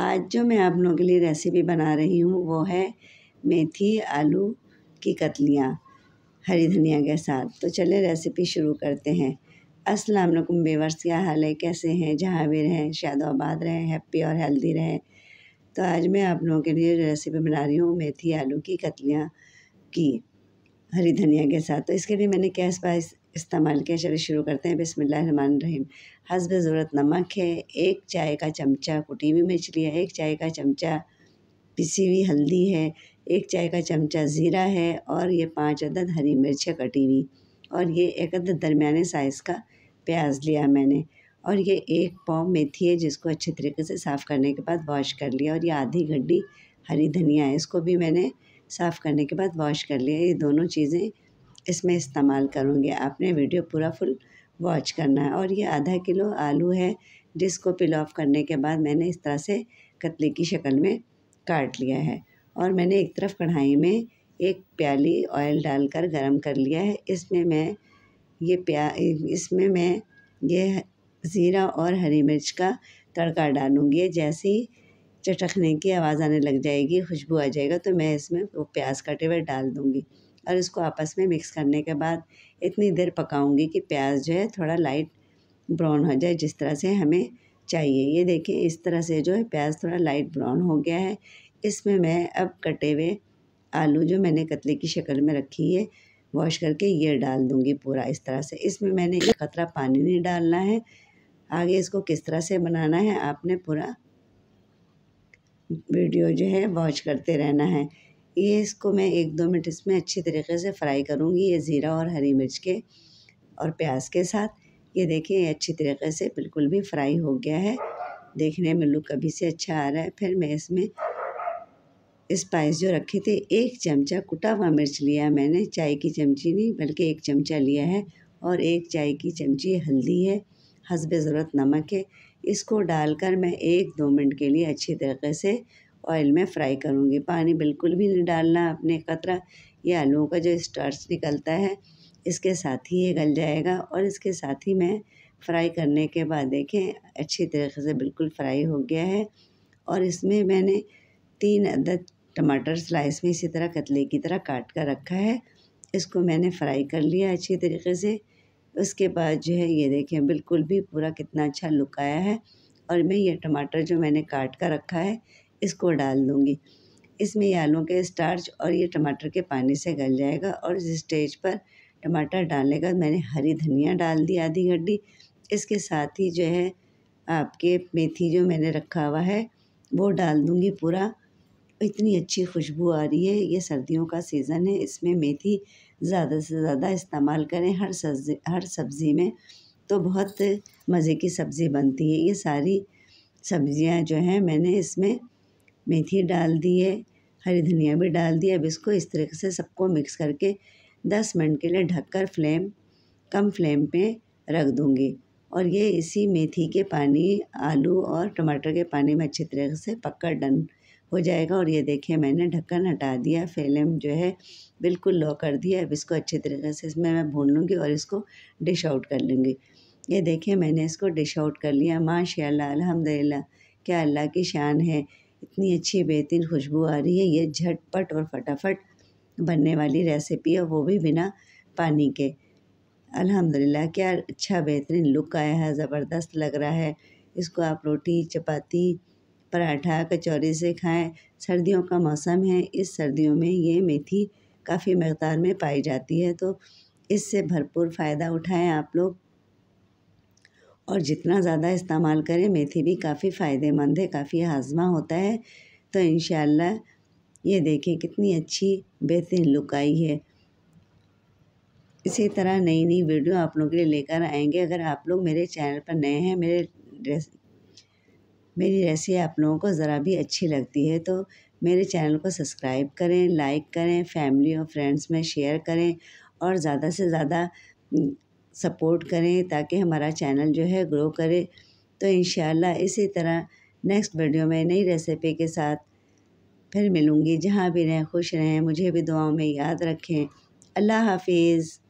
आज जो मैं आप लोगों के लिए रेसिपी बना रही हूँ वो है मेथी आलू की कतलियाँ हरी धनिया के साथ तो चले रेसिपी शुरू करते हैं अस्सलाम वालेकुम बेवर्स क्या हाल है कैसे हैं जहाँ भी रहें शायद आबाद रहें हैप्पी और हेल्दी रहें तो आज मैं आप लोगों के लिए रेसिपी बना रही हूँ मेथी आलू की कतलियाँ की हरी धनिया के साथ तो इसके लिए मैंने क्या स्पाइस इस्तेमाल किया चलिए शुरू करते हैं बिसमीम हसब ज़रूरत नमक है एक चाय का चमचा कुटी हुई मिर्च लिया एक चाय का चमचा पिसी हुई हल्दी है एक चाय का चमचा ज़ीरा है और ये पाँच अदद हरी मिर्चें कटी हुई और ये एक अदद दरमिया साइज़ का प्याज लिया मैंने और ये एक पाव मेथी है जिसको अच्छे तरीके से साफ़ करने के बाद वॉश कर लिया और ये आधी गड्डी हरी धनिया है इसको भी मैंने साफ़ करने के बाद वॉश कर लिया ये दोनों चीज़ें इसमें इस्तेमाल करूँगी आपने वीडियो पूरा फुल वॉच करना है और ये आधा किलो आलू है जिसको पिल ऑफ करने के बाद मैंने इस तरह से कतले की शक्ल में काट लिया है और मैंने एक तरफ कढ़ाई में एक प्याली ऑयल डालकर गरम कर लिया है इसमें मैं ये प्या इसमें मैं ये ज़ीरा और हरी मिर्च का तड़का डालूँगी जैसी चटकने की आवाज़ आने लग जाएगी खुशबू आ जाएगा तो मैं इसमें वो प्याज कटे हुए डाल दूँगी और इसको आपस में मिक्स करने के बाद इतनी देर पकाऊंगी कि प्याज जो है थोड़ा लाइट ब्राउन हो जाए जिस तरह से हमें चाहिए ये देखिए इस तरह से जो है प्याज थोड़ा लाइट ब्राउन हो गया है इसमें मैं अब कटे हुए आलू जो मैंने कतले की शक्ल में रखी है वॉश करके ये डाल दूँगी पूरा इस तरह से इसमें मैंने एक कतरा पानी नहीं डालना है आगे इसको किस तरह से बनाना है आपने पूरा वीडियो जो है वॉच करते रहना है ये इसको मैं एक दो मिनट इसमें अच्छी तरीके से फ्राई करूँगी ये ज़ीरा और हरी मिर्च के और प्याज के साथ ये देखिए ये अच्छी तरीके से बिल्कुल भी फ्राई हो गया है देखने में लुक अभी से अच्छा आ रहा है फिर मैं इसमें स्पाइस जो रखे थे एक चमचा कुटा हुआ मिर्च लिया मैंने चाय की चमची नहीं बल्कि एक चमचा लिया है और एक चाय की चमची हल्दी है हसब ज़रूरत नमक है इसको डालकर मैं एक दो मिनट के लिए अच्छी तरीके से ऑयल में फ्राई करूँगी पानी बिल्कुल भी नहीं डालना अपने कतरा ये आलूओं का जो स्टार्च निकलता है इसके साथ ही ये गल जाएगा और इसके साथ ही मैं फ्राई करने के बाद देखें अच्छी तरीके से बिल्कुल फ्राई हो गया है और इसमें मैंने तीन अदद टमाटर स्लाइस में इसी तरह कतले की तरह काट कर रखा है इसको मैंने फ्राई कर लिया अच्छी तरीके से उसके बाद जो है ये देखें बिल्कुल भी पूरा कितना अच्छा लुक आया है और मैं ये टमाटर जो मैंने काट कर रखा है इसको डाल दूँगी इसमें ये आलू के स्टार्च और ये टमाटर के पानी से गल जाएगा और इस स्टेज पर टमाटर डालने का मैंने हरी धनिया डाल दी आधी गड्ढी इसके साथ ही जो है आपके मेथी जो मैंने रखा हुआ है वो डाल दूँगी पूरा इतनी अच्छी खुशबू आ रही है ये सर्दियों का सीज़न है इसमें मेथी ज़्यादा से ज़्यादा इस्तेमाल करें हर सब्ज़ी हर सब्ज़ी में तो बहुत मज़े की सब्ज़ी बनती है ये सारी सब्ज़ियाँ जो हैं मैंने इसमें मेथी डाल दिए हरी धनिया भी डाल दिया अब इसको इस तरीके से सबको मिक्स करके दस मिनट के लिए ढककर फ्लेम कम फ्लेम पे रख दूँगी और ये इसी मेथी के पानी आलू और टमाटर के पानी में अच्छी तरह से पक्का डन हो जाएगा और ये देखिए मैंने ढक्कन हटा दिया फ्लेम जो है बिल्कुल लो कर दिया अब इसको अच्छी तरीके से इसमें मैं भून लूँगी और इसको डिश आउट कर लूँगी ये देखिए मैंने इसको डिश आउट कर लिया माशा अल्हम्दुलिल्लाह क्या अल्लाह की शान है इतनी अच्छी बेहतरीन खुशबू आ रही है ये झटपट और फटाफट बनने वाली रेसिपी है वो भी बिना पानी के अल्हम्दुलिल्लाह क्या अच्छा बेहतरीन लुक आया है ज़बरदस्त लग रहा है इसको आप रोटी चपाती पराठा कचौरी से खाएं सर्दियों का मौसम है इस सर्दियों में ये मेथी काफ़ी मकदार में पाई जाती है तो इससे भरपूर फ़ायदा उठाएं आप लोग और जितना ज़्यादा इस्तेमाल करें मेथी भी काफ़ी फ़ायदेमंद है काफ़ी हाजमा होता है तो इन ये देखें कितनी अच्छी बेहतरीन लुक आई है इसी तरह नई नई वीडियो आप लोगों के लिए लेकर आएंगे अगर आप लोग मेरे चैनल पर नए हैं मेरे ड्रेस मेरी रेसिपी आप लोगों को ज़रा भी अच्छी लगती है तो मेरे चैनल को सब्सक्राइब करें लाइक करें फैमिली और फ्रेंड्स में शेयर करें और ज़्यादा से ज़्यादा सपोर्ट करें ताकि हमारा चैनल जो है ग्रो करे तो इन इसी तरह नेक्स्ट वीडियो में नई रेसिपी के साथ फिर मिलूँगी जहाँ भी रहें खुश रहें मुझे भी दुआओं में याद रखें अल्लाह हाफिज़